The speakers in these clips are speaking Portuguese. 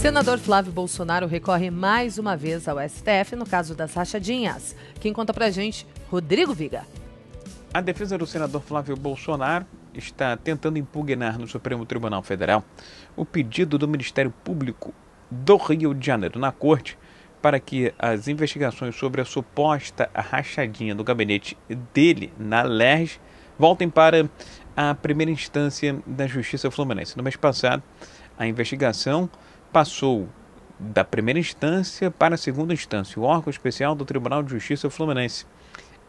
Senador Flávio Bolsonaro recorre mais uma vez ao STF no caso das rachadinhas. Quem conta pra gente, Rodrigo Viga. A defesa do senador Flávio Bolsonaro está tentando impugnar no Supremo Tribunal Federal o pedido do Ministério Público do Rio de Janeiro na Corte para que as investigações sobre a suposta rachadinha do gabinete dele na LERJ voltem para a primeira instância da Justiça Fluminense. No mês passado, a investigação passou da primeira instância para a segunda instância, o órgão especial do Tribunal de Justiça Fluminense.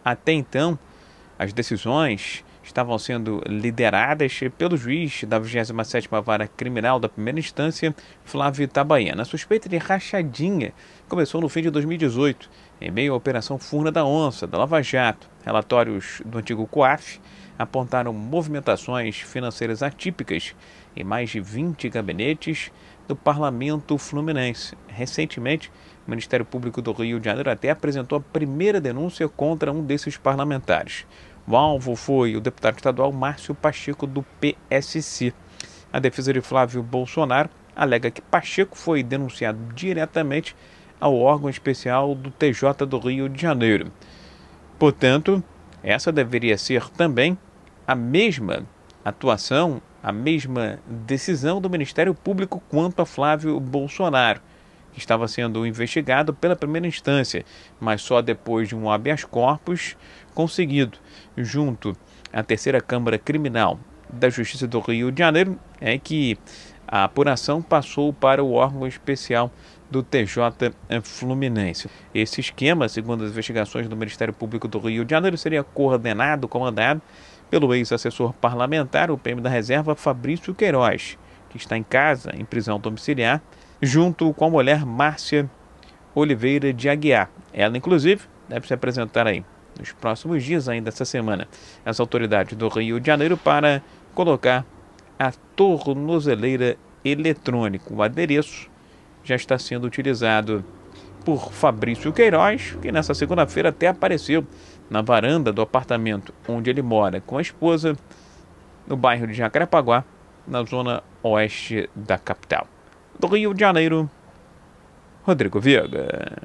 Até então, as decisões estavam sendo lideradas pelo juiz da 27ª Vara Criminal da Primeira Instância, Flávio Tabaiana. A suspeita de rachadinha começou no fim de 2018, em meio à Operação Furna da Onça, da Lava Jato. Relatórios do antigo COAF apontaram movimentações financeiras atípicas em mais de 20 gabinetes do Parlamento Fluminense. Recentemente, o Ministério Público do Rio de Janeiro até apresentou a primeira denúncia contra um desses parlamentares. O alvo foi o deputado estadual Márcio Pacheco, do PSC. A defesa de Flávio Bolsonaro alega que Pacheco foi denunciado diretamente ao órgão especial do TJ do Rio de Janeiro. Portanto, essa deveria ser também a mesma atuação, a mesma decisão do Ministério Público quanto a Flávio Bolsonaro que estava sendo investigado pela primeira instância, mas só depois de um habeas corpus conseguido junto à terceira Câmara Criminal da Justiça do Rio de Janeiro, é que a apuração passou para o órgão especial do TJ Fluminense. Esse esquema, segundo as investigações do Ministério Público do Rio de Janeiro, seria coordenado, comandado pelo ex-assessor parlamentar, o PM da Reserva, Fabrício Queiroz, que está em casa, em prisão domiciliar, junto com a mulher Márcia Oliveira de Aguiar. Ela, inclusive, deve se apresentar aí nos próximos dias, ainda essa semana, as autoridades do Rio de Janeiro para colocar a tornozeleira eletrônica. O adereço já está sendo utilizado por Fabrício Queiroz, que nessa segunda-feira até apareceu na varanda do apartamento onde ele mora com a esposa, no bairro de Jacarepaguá, na zona oeste da capital. Do Rio de Janeiro, Rodrigo Viega.